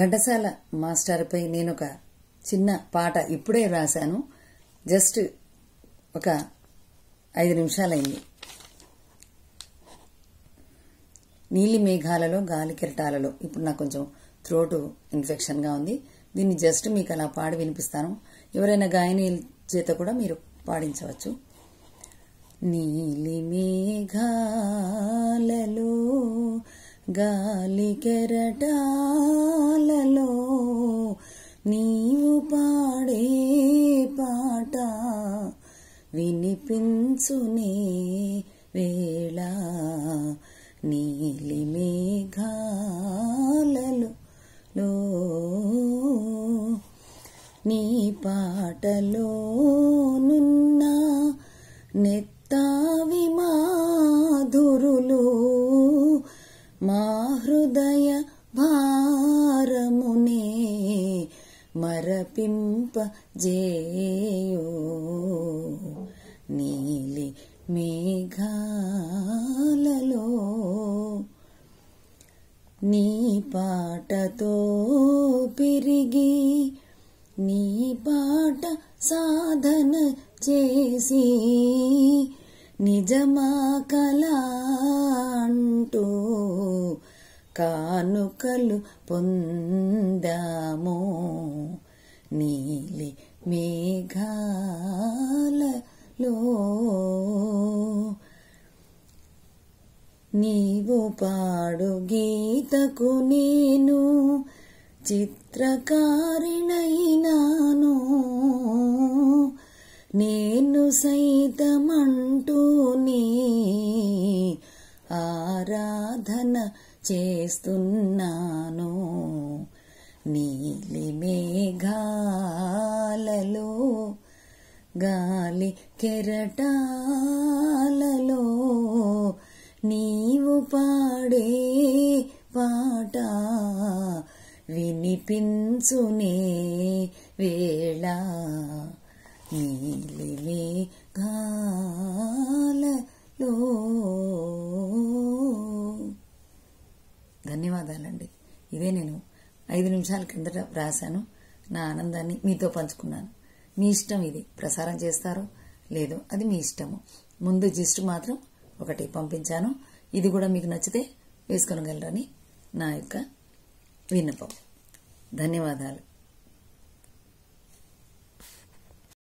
ఘంటసాల మాస్టర్పై నేను ఒక చిన్న పాట ఇప్పుడే రాశాను జస్ట్ ఒక ఐదు నిమిషాలైంది నీలి మేఘాలలో గాలి కిరటాలలో ఇప్పుడు నాకు కొంచెం థ్రోట్ ఇన్ఫెక్షన్గా ఉంది దీన్ని జస్ట్ మీకు అలా పాడి వినిపిస్తాను ఎవరైనా గాయని చేత కూడా మీరు పాడించవచ్చు నీలి మేఘాలలో గాలి కెరటాలలో నీవు పాడే పాట వినిపించునే వేళ నీలి మేఘాలలో నీ పాటలో నున్న నెత్తావి మాధురులు మా హృదయ భారమునే జేయో నీలి మేఘాలలో నీ పాటతో పెరిగి నీ పాట సాధన చేసి నిజమా కలా కానుకలు పొందాము నీలి మేఘాలలో నీవు పాడు గీతకు నేను చిత్రకారిణైనాను నేను సైతమంటూ నీ సాధన చేస్తున్నాను నీలి మేఘాలలో గాలి కెరటాలలో నీవు పాడే పాట వినిపించునే వేళ నీలి మేఘాల ధన్యవాదాలండి ఇవే నేను ఐదు నిమిషాల కిందట వ్రాసాను నా ఆనందాన్ని మీతో పంచుకున్నాను మీ ఇష్టం ఇది ప్రసారం చేస్తారో లేదో అది మీ ఇష్టము ముందు జిస్ట్ మాత్రం ఒకటి పంపించాను ఇది కూడా మీకు నచ్చితే వేసుకొనగలరని నా యొక్క విన్నపం ధన్యవాదాలు